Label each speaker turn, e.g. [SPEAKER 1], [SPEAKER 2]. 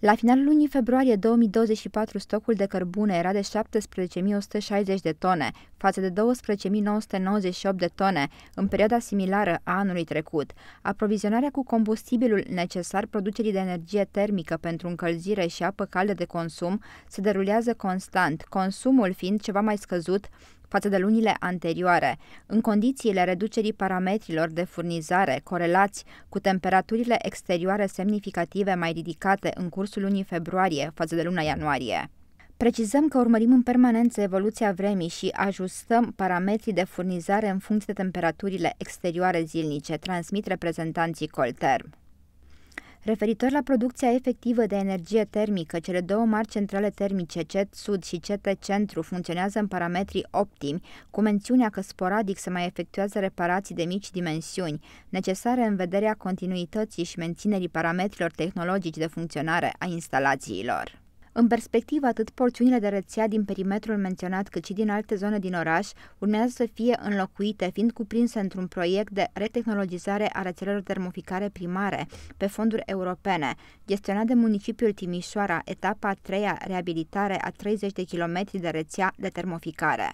[SPEAKER 1] La finalul lunii februarie 2024, stocul de cărbune era de 17.160 de tone, față de 12.998 de tone în perioada similară a anului trecut. Aprovizionarea cu combustibilul necesar producerii de energie termică pentru încălzire și apă caldă de consum se derulează constant, consumul fiind ceva mai scăzut față de lunile anterioare, în condițiile reducerii parametrilor de furnizare corelați cu temperaturile exterioare semnificative mai ridicate în cursul lunii februarie față de luna ianuarie. Precizăm că urmărim în permanență evoluția vremii și ajustăm parametrii de furnizare în funcție de temperaturile exterioare zilnice, transmit reprezentanții Colterm. Referitor la producția efectivă de energie termică, cele două mari centrale termice, CET Sud și CET Centru, funcționează în parametrii optimi, cu mențiunea că sporadic se mai efectuează reparații de mici dimensiuni, necesare în vederea continuității și menținerii parametrilor tehnologici de funcționare a instalațiilor. În perspectivă, atât porțiunile de rețea din perimetrul menționat, cât și din alte zone din oraș, urmează să fie înlocuite, fiind cuprinse într-un proiect de retehnologizare a rețelelor termoficare primare pe fonduri europene, gestionat de municipiul Timișoara, etapa a treia reabilitare a 30 de kilometri de rețea de termoficare.